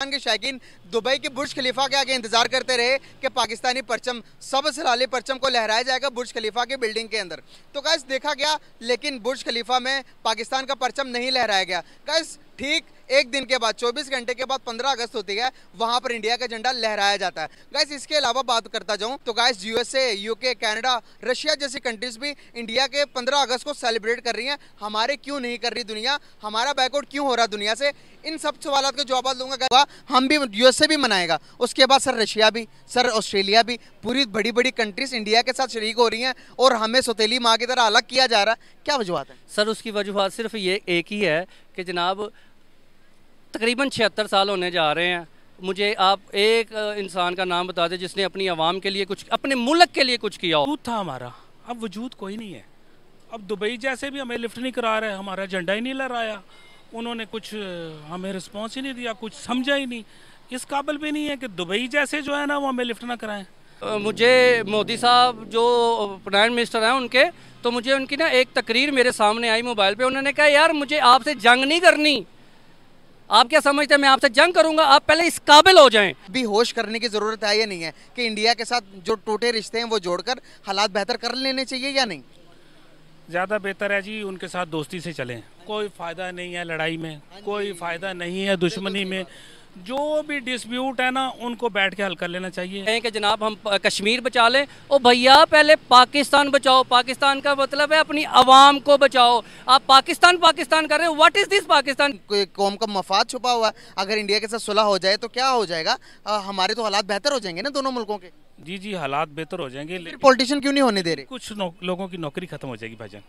पाकिस्तान के शायकीन दुबई के बुर्ज खलीफा के आगे इंतजार करते रहे कि पाकिस्तानी परचम सब सराली परचम को लहराया जाएगा बुर्ज खलीफा के बिल्डिंग के अंदर तो कैस देखा गया लेकिन बुर्ज खलीफा में पाकिस्तान का परचम नहीं लहराया गया कैस ठीक एक दिन के बाद 24 घंटे के बाद 15 अगस्त होती है वहां पर इंडिया का झंडा लहराया जाता है गैस इसके अलावा बात करता जाऊं तो guess USA UK Canada Russia जैसी कंट्रीज भी इंडिया के 15 अगस्त को सेलिब्रेट कर रही हैं हमारे क्यों नहीं कर रही दुनिया हमारा बैकआउट क्यों हो रहा दुनिया से इन सब सवाल के जवाब दूंगा हाँ, हम भी यूएसए भी मनाएगा उसके बाद सर रशिया भी सर ऑस्ट्रेलिया भी पूरी बड़ी बड़ी कंट्रीज इंडिया के साथ शरीक हो रही हैं और हमें सोतेली माँ की तरह अलग किया जा रहा है क्या वजूहत है सर उसकी वजूहत सिर्फ ये एक ही है कि जनाब तकरीबन छिहत्तर साल होने जा रहे हैं मुझे आप एक इंसान का नाम बता दें जिसने अपनी आवाम के लिए कुछ अपने मुल्क के लिए कुछ किया वजूद था हमारा अब वजूद कोई नहीं है अब दुबई जैसे भी हमें लिफ्ट नहीं करा रहे हमारा झंडा ही नहीं लहराया उन्होंने कुछ हमें रिस्पॉन्स ही नहीं दिया कुछ समझा ही नहीं इस काबिल भी नहीं है कि दुबई जैसे जो है ना वो हमें लिफ्ट ना कराएं मुझे मोदी साहब जो प्राइम मिनिस्टर हैं उनके तो मुझे उनकी ना एक तकरीर मेरे सामने आई मोबाइल पे उन्होंने कहा यार मुझे आपसे जंग नहीं करनी आप क्या समझते हैं मैं आपसे जंग करूंगा आप पहले इस काबिल हो जाएं भी होश करने की ज़रूरत है या नहीं है कि इंडिया के साथ जो टूटे रिश्ते हैं वो जोड़कर हालात बेहतर कर लेने चाहिए या नहीं ज़्यादा बेहतर है जी उनके साथ दोस्ती से चलें कोई फ़ायदा नहीं है लड़ाई में हाँ कोई फ़ायदा नहीं है दुश्मनी में जो भी डिस्प्यूट है ना उनको बैठ के हल कर लेना चाहिए कहें कि जनाब हम कश्मीर बचा लें और भैया पहले पाकिस्तान बचाओ पाकिस्तान का मतलब है अपनी आवाम को बचाओ आप पाकिस्तान पाकिस्तान कर रहे हो व्हाट इज़ दिस पाकिस्तान कौम का मफाद छुपा हुआ है अगर इंडिया के साथ सुलह हो जाए तो क्या हो जाएगा आ, हमारे तो हालात बेहतर हो जाएंगे ना दोनों मुल्कों के जी जी हालात बेहतर हो जाएंगे पॉलिटिशियन क्यों नहीं होने दे रहे कुछ लोगों की नौकरी खत्म हो जाएगी भाई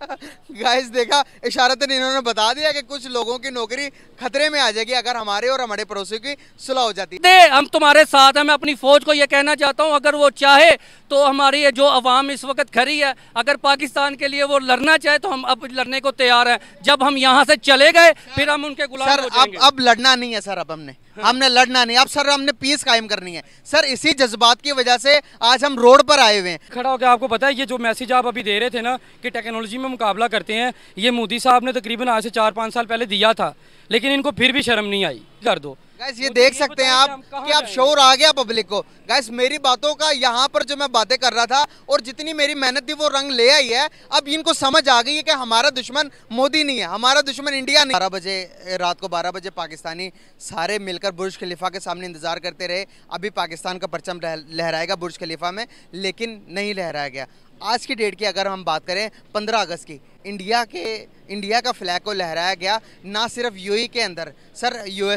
गाइस देखा इशारतन तो इन्होंने बता दिया कि कुछ लोगों की नौकरी खतरे में आ जाएगी अगर हमारे और हमारे पड़ोसियों की सुलह हो जाती है हम तुम्हारे साथ हैं मैं अपनी फौज को यह कहना चाहता हूँ अगर वो चाहे तो हमारी जो अवाम इस वक्त खड़ी है अगर पाकिस्तान के लिए वो लड़ना चाहे तो हम अब लड़ने को तैयार है जब हम यहाँ से चले गए फिर हम उनके गुलाम अब अब लड़ना नहीं है सर अब हमने हमने लड़ना नहीं अब सर हमने पीस कायम करनी है सर इसी जज्बात की वजह से आज हम रोड पर आए हुए हैं खड़ा होकर आपको पता है ये जो मैसेज आप अभी दे रहे थे ना कि टेक्नोलॉजी में मुकाबला करते हैं ये मोदी साहब ने तकरीबन आज से चार पाँच साल पहले दिया था लेकिन इनको फिर भी शर्म नहीं आई कर दो गैस ये देख सकते हैं आप कि आप शोर आ गया पब्लिक को गैस मेरी बातों का यहाँ पर जो मैं बातें कर रहा था और जितनी मेरी मेहनत थी वो रंग ले आई है अब इनको समझ आ गई है कि हमारा दुश्मन मोदी नहीं है हमारा दुश्मन इंडिया नहीं बारह बजे रात को बारह बजे पाकिस्तानी सारे मिलकर बुर्ज खलीफा के सामने इंतजार करते रहे अभी पाकिस्तान का परचम लहराएगा बुर्ज खलीफा में लेकिन नहीं लहराया गया आज की डेट की अगर हम बात करें पंद्रह अगस्त की इंडिया के इंडिया का फ्लैग को लहराया गया ना सिर्फ यू e के अंदर सर यू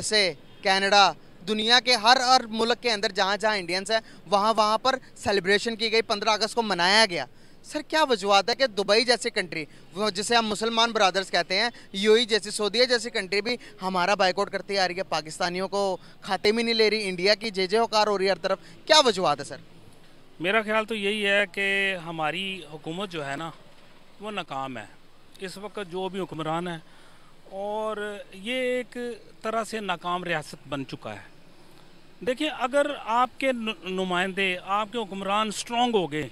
कनाडा दुनिया के हर हर मुल्क के अंदर जहाँ जहाँ इंडियंस हैं वहाँ वहाँ पर सेलिब्रेशन की गई पंद्रह अगस्त को मनाया गया सर क्या वजुआत है कि दुबई जैसी कंट्री वो जिसे हम मुसलमान ब्रदर्स कहते हैं यूई जैसी सऊदीया जैसी कंट्री भी हमारा बाइकआउट करती आ रही है पाकिस्तानियों को खाते में नहीं ले रही इंडिया की जे जे होकार हो रही है हर तरफ क्या वजूहत है सर मेरा ख्याल तो यही है कि हमारी हुकूमत जो है ना वो नाकाम है इस वक्त जो भी हुक्मरान है और ये एक तरह से नाकाम रियासत बन चुका है देखिए अगर आपके नुमाइंदे आपके हुक्मरान स्ट्रॉन्ग हो गए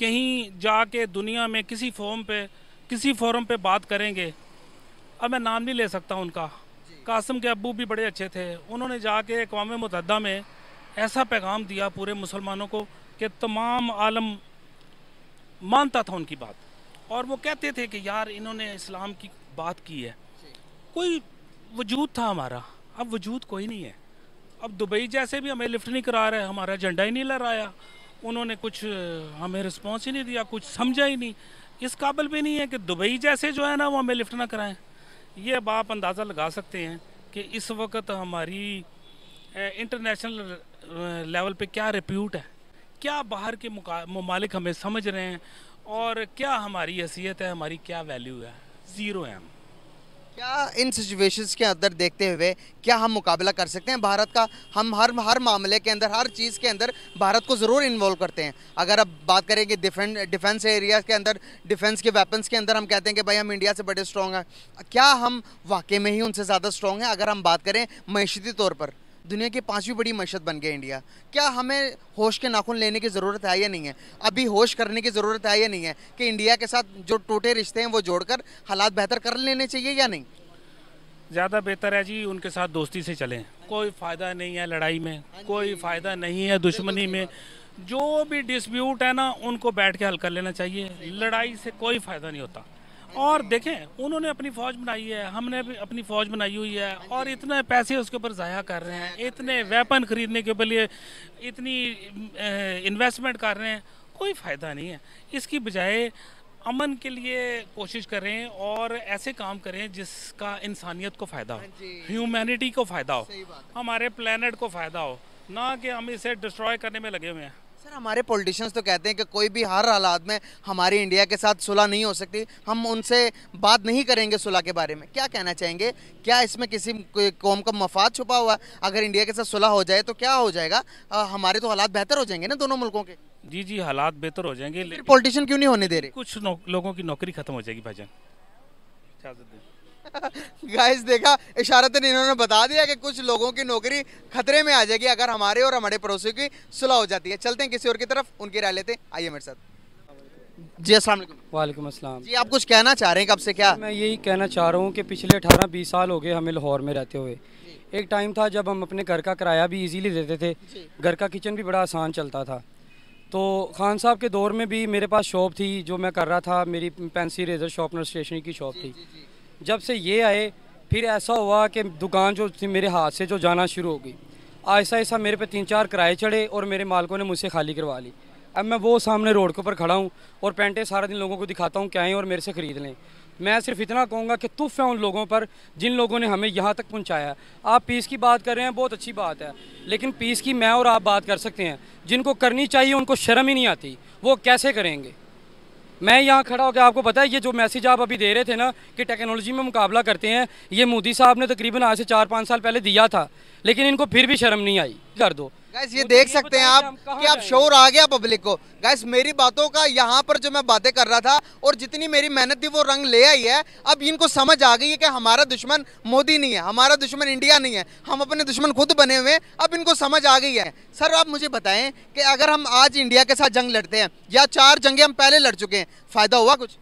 कहीं जाके दुनिया में किसी फॉर्म पे किसी फोरम पे बात करेंगे अब मैं नाम नहीं ले सकता उनका कासम के अबू भी बड़े अच्छे थे उन्होंने जाके अकवा मतहदा में ऐसा पैगाम दिया पूरे मुसलमानों को कि तमाम आलम मानता था उनकी बात और वो कहते थे कि यार इन्होंने इस्लाम की बात की है कोई वजूद था हमारा अब वजूद कोई नहीं है अब दुबई जैसे भी हमें लिफ्ट नहीं करा रहे हमारा झंडा ही नहीं लहराया उन्होंने कुछ हमें रिस्पॉन्स ही नहीं दिया कुछ समझा ही नहीं इस काबिल भी नहीं है कि दुबई जैसे जो है ना वो हमें लिफ्ट ना कराएं ये अब आप अंदाज़ा लगा सकते हैं कि इस वक्त हमारी इंटरनेशनल लेवल पे क्या रिप्यूट है क्या बाहर के ममालिक हमें समझ रहे हैं और क्या हमारी हैसियत है हमारी क्या वैल्यू है जीरो एम क्या इन सिचुएशंस के अंदर देखते हुए क्या हम मुकाबला कर सकते हैं भारत का हम हर हर मामले के अंदर हर चीज़ के अंदर भारत को ज़रूर इन्वॉल्व करते हैं अगर अब बात करेंगे डिफेंस डिफेंस एरिया के अंदर डिफेंस के वेपन्स के अंदर हम कहते हैं कि भाई हम इंडिया से बड़े स्ट्रॉन्ग हैं क्या हम वाकई में ही उनसे ज़्यादा स्ट्रॉन्ग हैं अगर हम बात करें मैशती तौर पर दुनिया की पांचवी बड़ी मशत बन गया इंडिया क्या हमें होश के नाखून लेने की ज़रूरत है या नहीं है अभी होश करने की ज़रूरत है या नहीं है कि इंडिया के साथ जो टूटे रिश्ते हैं वो जोड़कर हालात बेहतर कर लेने चाहिए या नहीं ज़्यादा बेहतर है जी उनके साथ दोस्ती से चलें कोई फ़ायदा नहीं है लड़ाई में हाँ कोई फ़ायदा नहीं है दुश्मनी में जो भी डिस्प्यूट है ना उनको बैठ के हल कर लेना चाहिए लड़ाई से कोई फ़ायदा नहीं होता और देखें उन्होंने अपनी फौज बनाई है हमने भी अपनी फौज बनाई हुई है और इतने पैसे उसके ऊपर ज़ाया कर रहे हैं इतने वेपन खरीदने के लिए इतनी इन्वेस्टमेंट कर रहे हैं कोई फ़ायदा नहीं है इसकी बजाय अमन के लिए कोशिश करें और ऐसे काम करें जिसका इंसानियत को फ़ायदा हो ह्यूमैनिटी हाँ को फ़ायदा हो हमारे प्लानट को फ़ायदा हो ना कि हम इसे डिस्ट्रॉय करने में लगे हुए हैं सर हमारे पॉलिटिशियंस तो कहते हैं कि कोई भी हर हालात में हमारी इंडिया के साथ सुलह नहीं हो सकती हम उनसे बात नहीं करेंगे सुलह के बारे में क्या कहना चाहेंगे क्या इसमें किसी कौम का मफाद छुपा हुआ अगर इंडिया के साथ सुलह हो जाए तो क्या हो जाएगा आ, हमारे तो हालात बेहतर हो जाएंगे ना दोनों मुल्कों के जी जी हालात बेहतर हो जाएंगे पॉलिटिशियन क्यों नहीं होने दे रहे कुछ लोगों की नौकरी खत्म हो जाएगी भाईजान गाइस देखा इशारतन तो इन्होंने बता दिया कि कुछ लोगों की नौकरी खतरे में आ जाएगी अगर हमारे और हमारे पड़ोसियों की सुलह हो जाती है चलते हैं किसी और की तरफ उनकी राय लेते आइए मेरे साथ जी असल वालेकुम अस्सलाम जी आप कुछ कहना चाह रहे हैं कब से क्या मैं यही कहना चाह रहा हूँ कि पिछले अठारह बीस साल हो गए हमें लाहौर में रहते हुए एक टाइम था जब हम अपने घर का किराया भी इजीली देते थे घर का किचन भी बड़ा आसान चलता था तो खान साहब के दौर में भी मेरे पास शॉप थी जो मैं कर रहा था मेरी पेंसी रेजर शॉपनर स्टेशनरी की शॉप थी जी, जी, जी। जब से ये आए फिर ऐसा हुआ कि दुकान जो थी मेरे हाथ से जो जाना शुरू हो गई ऐसा ऐसा मेरे पे तीन चार किराए चढ़े और मेरे मालकों ने मुझसे खाली करवा ली अब मैं वो सामने रोड के ऊपर खड़ा हूँ और पेंटें सारा दिन लोगों को दिखाता हूँ क्या आएँ और मेरे से ख़रीद लें मैं सिर्फ इतना कहूँगा कि तुफ है उन लोगों पर जिन लोगों ने हमें यहाँ तक पहुँचाया आप पीस की बात कर रहे हैं बहुत अच्छी बात है लेकिन पीस की मैं और आप बात कर सकते हैं जिनको करनी चाहिए उनको शर्म ही नहीं आती वो कैसे करेंगे मैं यहाँ खड़ा होकर आपको पता है ये जो मैसेज आप अभी दे रहे थे ना कि टेक्नोलॉजी में मुकाबला करते हैं ये मोदी साहब ने तकरीबन आज से चार पाँच साल पहले दिया था लेकिन इनको फिर भी शर्म नहीं आई कर दो गैस ये तो देख सकते हैं आप कि आप शोर आ गया पब्लिक को गैस मेरी बातों का यहाँ पर जो मैं बातें कर रहा था और जितनी मेरी मेहनत थी वो रंग ले आई है अब इनको समझ आ गई है कि हमारा दुश्मन मोदी नहीं है हमारा दुश्मन इंडिया नहीं है हम अपने दुश्मन खुद बने हुए अब इनको समझ आ गई है सर आप मुझे बताएं कि अगर हम आज इंडिया के साथ जंग लड़ते हैं या चार जंगे हम पहले लड़ चुके हैं फ़ायदा हुआ कुछ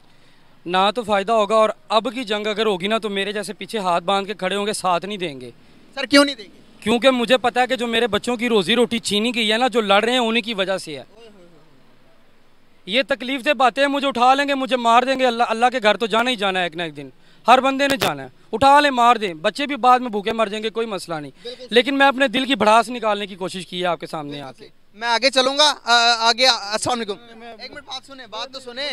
ना तो फ़ायदा होगा और अब की जंग अगर होगी ना तो मेरे जैसे पीछे हाथ बांध के खड़े होंगे साथ नहीं देंगे सर क्यों नहीं देंगे क्योंकि मुझे पता है कि जो मेरे बच्चों की रोजी रोटी छीनी गई है ना जो लड़ रहे हैं उन्हीं की वजह से है ये तकलीफ से बातें मुझे उठा लेंगे मुझे मार देंगे अल्लाह अल्ला के घर तो जाना ही जाना है एक ना एक दिन हर बंदे ने जाना है उठा लें मार दें बच्चे भी बाद में भूखे मर जाएंगे कोई मसला नहीं लेकिन मैं अपने दिल की भड़ास निकालने की कोशिश की है आपके सामने आके मैं आगे चलूंगा आगे असला एक मिनट बात सुने बात तो सुने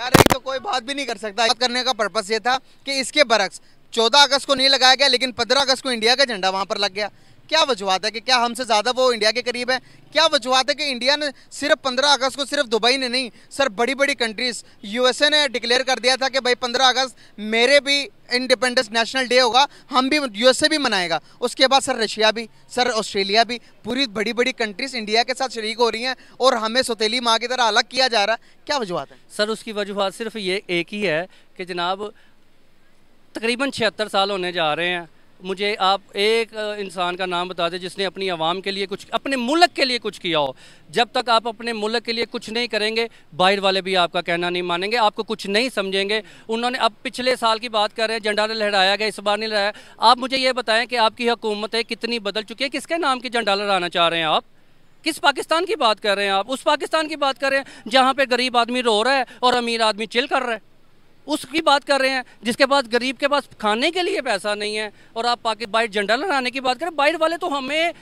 यार एक तो कोई बात भी नहीं कर सकता बात करने का पर्पज ये था कि इसके बरक्स चौदह अगस्त को नहीं लगाया गया लेकिन पंद्रह अगस्त को इंडिया का झंडा वहाँ पर लग गया क्या वजूहत है कि क्या हमसे ज़्यादा वो इंडिया के करीब है क्या वजूहत है कि इंडिया ने सिर्फ पंद्रह अगस्त को सिर्फ दुबई ने नहीं सर बड़ी बड़ी कंट्रीज़ यूएसए ने डिक्लेयर कर दिया था कि भाई पंद्रह अगस्त मेरे भी इंडिपेंडेंस नेशनल डे होगा हम भी यूएसए भी मनाएगा उसके बाद सर रशिया भी सर ऑस्ट्रेलिया भी पूरी बड़ी बड़ी कंट्रीज़ इंडिया के साथ शरीक हो रही हैं और हमें सतीली माँ की तरह अलग किया जा रहा है क्या वजूहत है सर उसकी वजूहत सिर्फ ये एक ही है कि जनाब तकरीबन छिहत्तर साल होने जा रहे हैं मुझे आप एक इंसान का नाम बता दें जिसने अपनी आवाम के लिए कुछ अपने मुल्क के लिए कुछ किया हो जब तक आप अपने मुल्क के लिए कुछ नहीं करेंगे बाहर वाले भी आपका कहना नहीं मानेंगे आपको कुछ नहीं समझेंगे उन्होंने अब पिछले साल की बात कर रहे हैं झंडा लहराया गया इस बार नहीं लहराया आप मुझे ये बताएं कि आपकी हुकूमतें कितनी बदल चुकी है किसके नाम की झंडा लहराना चाह रहे हैं आप किस पाकिस्तान की बात कर रहे हैं आप उस पाकिस्तान की बात कर रहे हैं जहाँ पर गरीब आदमी रो रहा है और अमीर आदमी चिल कर रहा है उसकी बात कर रहे हैं जिसके पास गरीब के पास खाने के लिए पैसा नहीं है और आप पाकि बाइट झंडा लहराने की बात करें बाइट वाले तो हमें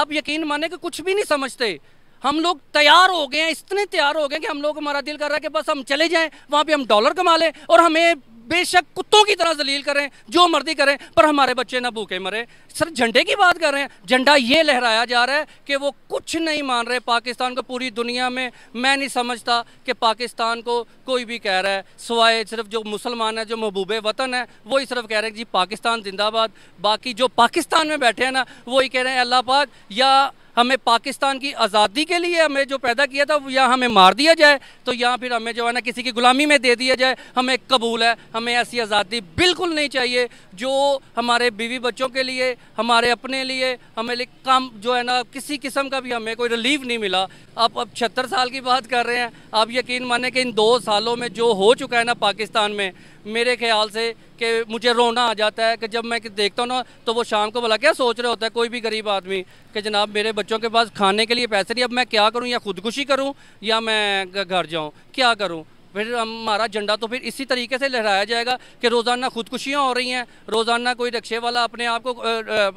आप यकीन माने कि कुछ भी नहीं समझते हम लोग तैयार हो गए हैं इतने तैयार हो गए कि हम लोग हमारा दिल कर रहा है कि बस हम चले जाएं वहाँ पे हम डॉलर कमा लें और हमें बेशक कुत्तों की तरह जलील करें जो मर्जी करें पर हमारे बच्चे ना भूखे मरे सर झंडे की बात कर रहे हैं झंडा ये लहराया जा रहा है कि वो कुछ नहीं मान रहे पाकिस्तान को पूरी दुनिया में मैं नहीं समझता कि पाकिस्तान को कोई भी कह रहा है सवाए सिर्फ जो मुसलमान है जो महबूब वतन है वही सिर्फ कह रहे हैं जी पाकिस्तान जिंदाबाद बाकी जो पाकिस्तान में बैठे हैं ना वही कह रहे हैं अल्लाह पाक या हमें पाकिस्तान की आज़ादी के लिए हमें जो पैदा किया था या हमें मार दिया जाए तो या फिर हमें जो है ना किसी की ग़ुलामी में दे दिया जाए हमें कबूल है हमें ऐसी आज़ादी बिल्कुल नहीं चाहिए जो हमारे बीवी बच्चों के लिए हमारे अपने लिए हमें लिए काम जो है ना किसी किस्म का भी हमें कोई रिलीफ नहीं मिला आप अब छहत्तर साल की बात कर रहे हैं आप यकीन माने कि इन दो सालों में जो हो चुका है ना पाकिस्तान में मेरे ख्याल से कि मुझे रोना आ जाता है कि जब मैं देखता हूँ ना तो वो शाम को भला क्या सोच रहा होता है कोई भी गरीब आदमी कि जनाब मेरे बच्चों के पास खाने के लिए पैसे नहीं अब मैं क्या करूँ या खुदकुशी करूँ या मैं घर जाऊँ क्या करूँ फिर हमारा झंडा तो फिर इसी तरीके से लहराया जाएगा कि रोज़ाना खुदकुशियाँ हो रही हैं रोज़ाना कोई रिक्शे वाला अपने आप को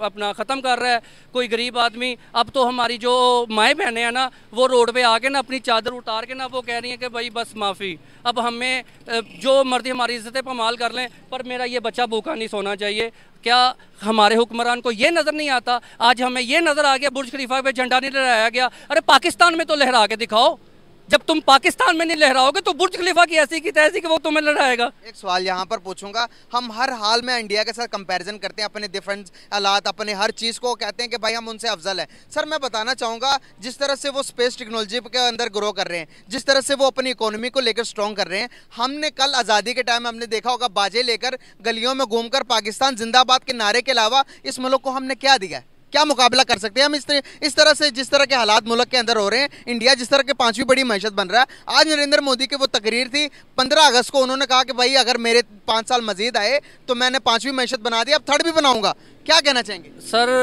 अपना ख़त्म कर रहा है कोई गरीब आदमी अब तो हमारी जो माएँ बहनें हैं ना वो रोड पे आके ना अपनी चादर उतार के ना वो कह रही हैं कि भाई बस माफ़ी अब हमें जो मर्जी हमारी इज्जत पमाल कर लें पर मेरा ये बच्चा भूखा नहीं सोना चाहिए क्या हमारे हुक्मरान को ये नज़र नहीं आता आज हमें ये नज़र आ गया बुर्ज खलीफा पर झंडा नहीं लहराया गया अरे पाकिस्तान में तो लहरा के दिखाओ जब तुम पाकिस्तान में नहीं लहराओगे तो बुर्ज खलीफा की ऐसी की तैसी कि वो तुम्हें लड़ाएगा एक सवाल यहाँ पर पूछूंगा हम हर हाल में इंडिया के साथ कंपैरिजन करते हैं अपने डिफेंस हालात अपने हर चीज़ को कहते हैं कि भाई हम उनसे अफजल है सर मैं बताना चाहूँगा जिस तरह से वो स्पेस टेक्नोलॉजी के अंदर ग्रो कर रहे हैं जिस तरह से वो अपनी इकोनॉमी को लेकर स्ट्रॉन्ग कर रहे हैं हमने कल आज़ादी के टाइम हमने देखा होगा बाजे लेकर गलियों में घूमकर पाकिस्तान जिंदाबाद के नारे के अलावा इस मुल्क को हमने क्या दिया है क्या मुकाबला कर सकते हैं हम इस तरह इस तरह से जिस तरह के हालात मुल्क के अंदर हो रहे हैं इंडिया जिस तरह के पांचवी बड़ी मैशत बन रहा है आज नरेंद्र मोदी की वो तकरीर थी पंद्रह अगस्त को उन्होंने कहा कि भाई अगर मेरे पाँच साल मजीद आए तो मैंने पाँचवीं मैशत बना दी अब थर्ड भी बनाऊँगा क्या कहना चाहेंगे सर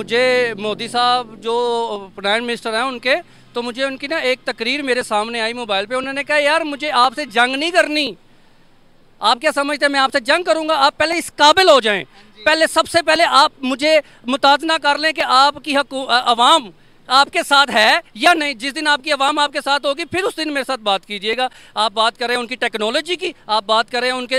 मुझे मोदी साहब जो प्राइम मिनिस्टर हैं उनके तो मुझे उनकी ना एक तकरीर मेरे सामने आई मोबाइल पे उन्होंने कहा यार मुझे आपसे जंग नहीं करनी आप क्या समझते हैं मैं आपसे जंग करूंगा आप पहले इस काबिल हो जाएं पहले सबसे पहले आप मुझे मुताजना कर लें कि आपकी हकू आवाम आपके साथ है या नहीं जिस दिन आपकी आवाम आपके साथ होगी फिर उस दिन मेरे साथ बात कीजिएगा आप बात कर रहे हैं उनकी टेक्नोलॉजी की आप बात कर रहे हैं उनके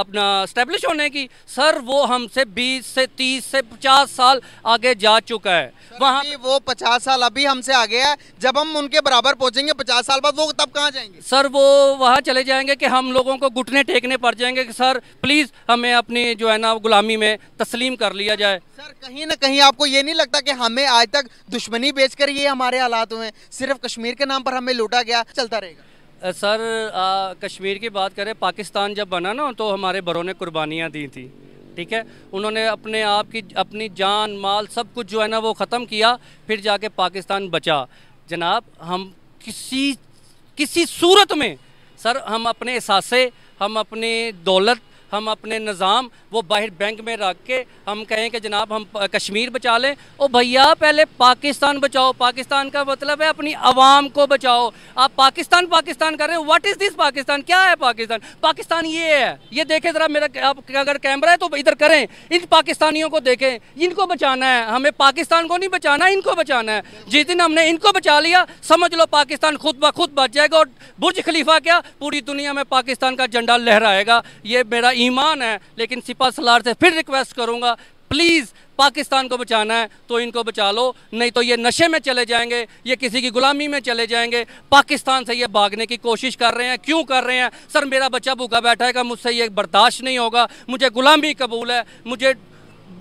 अपना स्टेब्लिश होने की सर वो हमसे 20 से 30 से 50 साल आगे जा चुका है वहाँ वो 50 साल अभी हमसे आगे है जब हम उनके बराबर पहुँचेंगे पचास साल बाद वो तब कहाँ जाएंगे सर वो वहाँ चले जाएंगे कि हम लोगों को घुटने टेकने पड़ जाएंगे कि सर प्लीज़ हमें अपनी जो है ना गुलामी में तस्लीम कर लिया जाए सर कहीं ना कहीं आपको ये नहीं लगता कि हमें आज तक दुश्मनी बेचकर ये हमारे हालात हुए सिर्फ कश्मीर के नाम पर हमें लूटा गया चलता रहेगा सर आ, कश्मीर की बात करें पाकिस्तान जब बना ना तो हमारे बड़ों ने कुर्बानियाँ दी थी ठीक है उन्होंने अपने आप की अपनी जान माल सब कुछ जो है ना वो ख़त्म किया फिर जाके पाकिस्तान बचा जनाब हम किसी किसी सूरत में सर हम अपने एहसास हम अपनी दौलत हम अपने निज़ाम वो बाहर बैंक में रख के हम कहें कि जनाब हम कश्मीर बचा लें और भैया पहले पाकिस्तान बचाओ पाकिस्तान का मतलब है अपनी आवाम को बचाओ आप पाकिस्तान पाकिस्तान कर रहे हो व्हाट इज़ दिस पाकिस्तान क्या है पाकिस्तान पाकिस्तान ये है ये देखें ज़रा मेरा आप अगर कैमरा है तो इधर करें इन पाकिस्तानियों को देखें इनको बचाना है हमें पाकिस्तान को नहीं बचाना इनको बचाना है जिस दिन हमने इनको बचा लिया समझ लो पाकिस्तान खुद ब खुद बच जाएगा और बुर्ज खलीफा क्या पूरी दुनिया में पाकिस्तान का झंडा लहराएगा ये मेरा ईमान है लेकिन सिपा सलार से फिर रिक्वेस्ट करूँगा प्लीज़ पाकिस्तान को बचाना है तो इनको बचा लो नहीं तो ये नशे में चले जाएंगे ये किसी की गुलामी में चले जाएंगे पाकिस्तान से ये भागने की कोशिश कर रहे हैं क्यों कर रहे हैं सर मेरा बच्चा भूखा बैठा है मुझसे ये बर्दाश्त नहीं होगा मुझे गुलामी कबूल है मुझे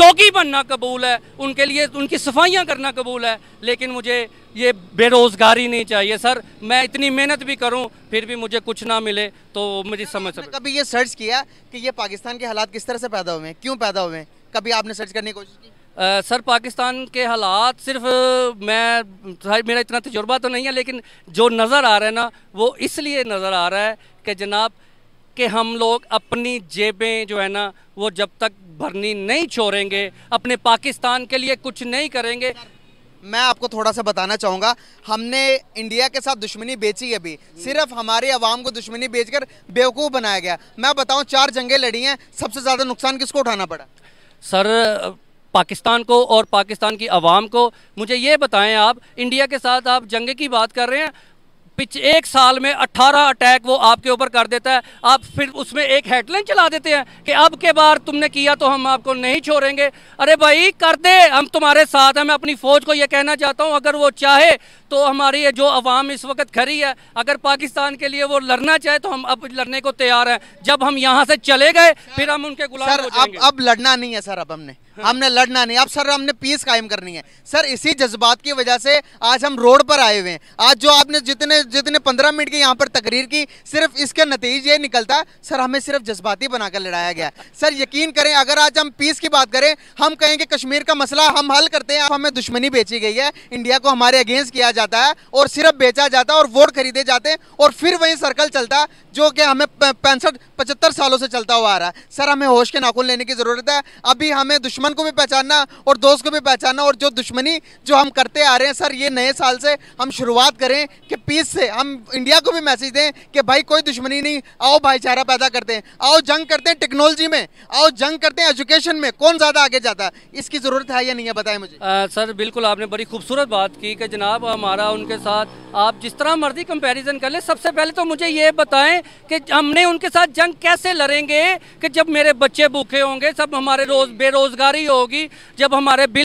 तोकी बनना कबूल है उनके लिए उनकी सफाइयाँ करना कबूल है लेकिन मुझे ये बेरोज़गारी नहीं चाहिए सर मैं इतनी मेहनत भी करूं फिर भी मुझे कुछ ना मिले तो मुझे समझ सकता कभी ये सर्च किया कि ये पाकिस्तान के हालात किस तरह से पैदा हुए हैं क्यों पैदा हुए हैं कभी आपने सर्च करने की कोशिश की आ, सर पाकिस्तान के हालात सिर्फ मैं मेरा इतना तजुर्बा तो नहीं है लेकिन जो नज़र आ रहा है ना वो इसलिए नज़र आ रहा है कि जनाब कि हम लोग अपनी जेबें जो है ना वो जब तक भरनी नहीं छोड़ेंगे अपने पाकिस्तान के लिए कुछ नहीं करेंगे मैं आपको थोड़ा सा बताना चाहूँगा हमने इंडिया के साथ दुश्मनी बेची है अभी हम्म। सिर्फ हमारे आवाम को दुश्मनी बेचकर बेवकूफ़ बनाया गया मैं बताऊँ चार जंगें लड़ी हैं सबसे ज़्यादा नुकसान किसको उठाना पड़ा सर पाकिस्तान को और पाकिस्तान की आवाम को मुझे ये बताएं आप इंडिया के साथ आप जंगे की बात कर रहे हैं पिछ एक साल में अट्ठारह अटैक वो आपके ऊपर कर देता है आप फिर उसमें एक हेडलाइन चला देते हैं कि अब के बार तुमने किया तो हम आपको नहीं छोड़ेंगे अरे भाई कर दे हम तुम्हारे साथ हैं मैं अपनी फ़ौज को ये कहना चाहता हूँ अगर वो चाहे तो हमारी जो आवाम इस वक्त खड़ी है अगर पाकिस्तान के लिए वो लड़ना चाहे तो हम अब लड़ने को तैयार हैं जब हम यहाँ से चले गए फिर हम उनके गुलाम सर, हो अब अब लड़ना नहीं है सर अब हमने हाँ। हमने लड़ना नहीं अब सर हमने पीस कायम करनी है सर इसी जज्बात की वजह से आज हम रोड पर आए हुए हैं आज जो आपने जितने जितने पंद्रह मिनट की यहाँ पर तकरीर की सिर्फ इसका नतीजे ये निकलता सर हमें सिर्फ जज्बाती बनाकर लड़ाया गया सर यकीन करें अगर आज हम पीस की बात करें हम कहेंगे कश्मीर का मसला हम हल करते हैं हमें दुश्मनी बेची गई है इंडिया को हमारे अगेंस्ट किया जा जाता है और सिर्फ बेचा जाता है और वोट खरीदे जाते हैं और फिर वही सर्कल चलता है जो कि हमें पैंसठ पचहत्तर सालों से चलता हुआ आ रहा है सर हमें होश के नाखून लेने की ज़रूरत है अभी हमें दुश्मन को भी पहचानना और दोस्त को भी पहचानना और जो दुश्मनी जो हम करते आ रहे हैं सर ये नए साल से हम शुरुआत करें कि पीस से हम इंडिया को भी मैसेज दें कि भाई कोई दुश्मनी नहीं आओ भाईचारा पैदा करते हैं आओ जंग करते हैं टेक्नोलॉजी में आओ जंग करते हैं एजुकेशन में कौन ज़्यादा आगे जाता है इसकी ज़रूरत है या नहीं है बताएं मुझे सर बिल्कुल आपने बड़ी खूबसूरत बात की कि जनाब हमारा उनके साथ आप जिस तरह मर्जी कंपेरिजन कर ले सबसे पहले तो मुझे ये बताएं कि हमने उनके साथ जंग हम कैसे लड़ेंगे कि जब मेरे बच्चे भूखे होंगे सब हमारे रोज बेरोजगारी होगी जब हमारे बिल